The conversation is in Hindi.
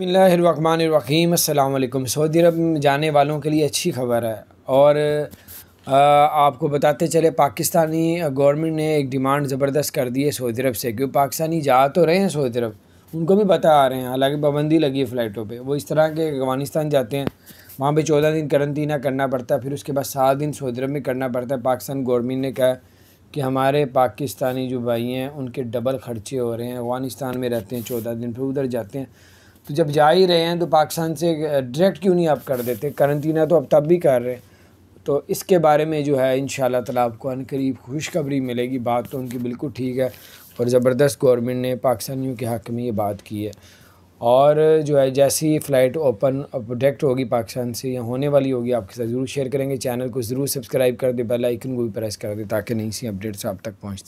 बसमीम अल्लाम सऊदी अरब में जाने वालों के लिए अच्छी खबर है और आपको बताते चले पाकिस्तानी गवर्नमेंट ने एक डिमांड ज़बरदस्त कर दी है सऊदी अरब से क्योंकि पाकिस्तानी जा तो रहे हैं सऊदी अरब उनको भी पता आ रहे हैं हालांकि पाबंदी लगी है फ़्लाइटों पे वो इस तरह के अफगानिस्तान जाते हैं वहाँ पे चौदह दिन करंतना करना पड़ता है फिर उसके बाद सात दिन सऊदी अरब में करना पड़ता है पाकिस्तान गवर्नमेंट ने कहा कि हमारे पाकिस्तानी जो भाई हैं उनके डबल खर्चे हो रहे हैं अफगानिस्तान में रहते हैं चौदह दिन फिर उधर जाते हैं तो जब जा ही रहे हैं तो पाकिस्तान से डायरेक्ट क्यों नहीं आप कर देते करंतना तो अब तब भी कर रहे हैं तो इसके बारे में जो है इन ताला आपको अनकरीब खुशखबरी मिलेगी बात तो उनकी बिल्कुल ठीक है और ज़बरदस्त गवर्नमेंट ने पाकिस्तानियों के हक़ में ये बात की है और जो है जैसी फ़्लाइट ओपन डायरेक्ट होगी पाकिस्तान से या होने वाली होगी आपके साथ ज़रूर शेयर करेंगे चैनल को ज़रूर सब्सक्राइब कर दे बेल आइकन को भी प्रेस कर दे ताकि नई सी अपडेट्स आप तक पहुँचते